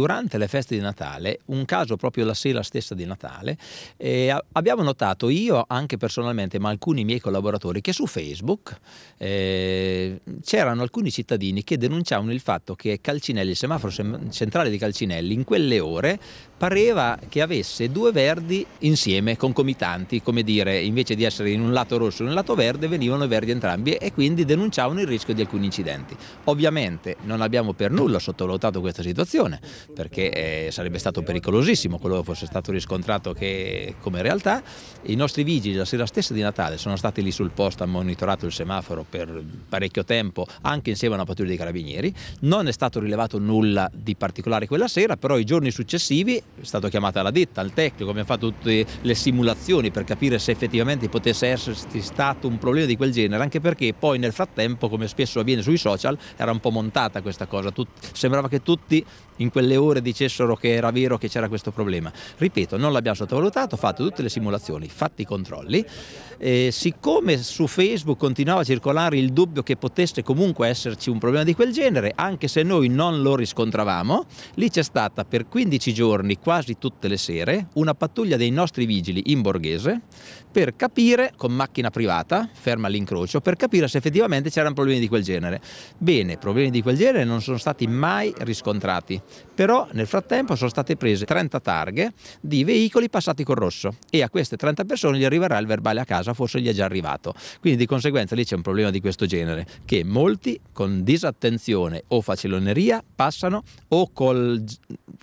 durante le feste di Natale, un caso proprio la sera stessa di Natale, eh, abbiamo notato io anche personalmente, ma alcuni miei collaboratori, che su Facebook eh, c'erano alcuni cittadini che denunciavano il fatto che Calcinelli, il semaforo sem- centrale di Calcinelli, in quelle ore pareva che avesse due verdi insieme, concomitanti, come dire, invece di essere in un lato rosso e in un lato verde, venivano i verdi entrambi e quindi denunciavano il rischio di alcuni incidenti. Ovviamente non abbiamo per nulla sottovalutato questa situazione, perché eh, sarebbe stato pericolosissimo quello che fosse stato riscontrato che, come realtà. I nostri vigili la sera stessa di Natale sono stati lì sul posto, hanno monitorato il semaforo per parecchio tempo, anche insieme a una pattuglia dei carabinieri. Non è stato rilevato nulla di particolare quella sera, però i giorni successivi è stata chiamata la ditta, al tecnico, abbiamo fatto tutte le simulazioni per capire se effettivamente potesse esserci stato un problema di quel genere, anche perché poi nel frattempo, come spesso avviene sui social, era un po' montata questa cosa, Tut sembrava che tutti in quel alle ore dicessero che era vero che c'era questo problema. Ripeto, non l'abbiamo sottovalutato, fatto tutte le simulazioni, fatti i controlli. Eh, siccome su Facebook continuava a circolare il dubbio che potesse comunque esserci un problema di quel genere, anche se noi non lo riscontravamo, lì c'è stata per 15 giorni, quasi tutte le sere, una pattuglia dei nostri vigili in borghese per capire, con macchina privata, ferma all'incrocio, per capire se effettivamente c'erano problemi di quel genere. Bene, problemi di quel genere non sono stati mai riscontrati però nel frattempo sono state prese 30 targhe di veicoli passati col rosso e a queste 30 persone gli arriverà il verbale a casa, forse gli è già arrivato. Quindi di conseguenza lì c'è un problema di questo genere, che molti con disattenzione o faciloneria passano o col,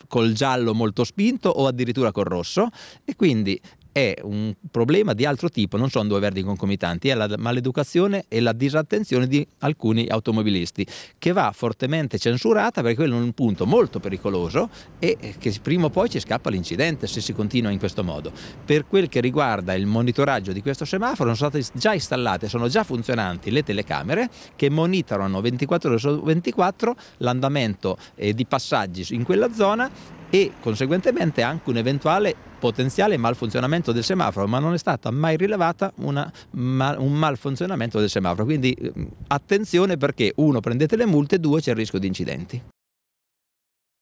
col giallo molto spinto o addirittura col rosso e quindi è un problema di altro tipo, non sono due verdi concomitanti, è la maleducazione e la disattenzione di alcuni automobilisti, che va fortemente censurata perché quello è un punto molto pericoloso e che prima o poi ci scappa l'incidente se si continua in questo modo. Per quel che riguarda il monitoraggio di questo semaforo, sono state già installate, sono già funzionanti le telecamere che monitorano 24 ore su 24 l'andamento eh, di passaggi in quella zona e conseguentemente anche un eventuale potenziale malfunzionamento del semaforo, ma non è stata mai rilevata una, ma, un malfunzionamento del semaforo. Quindi ehm, attenzione perché uno prendete le multe, due c'è il rischio di incidenti.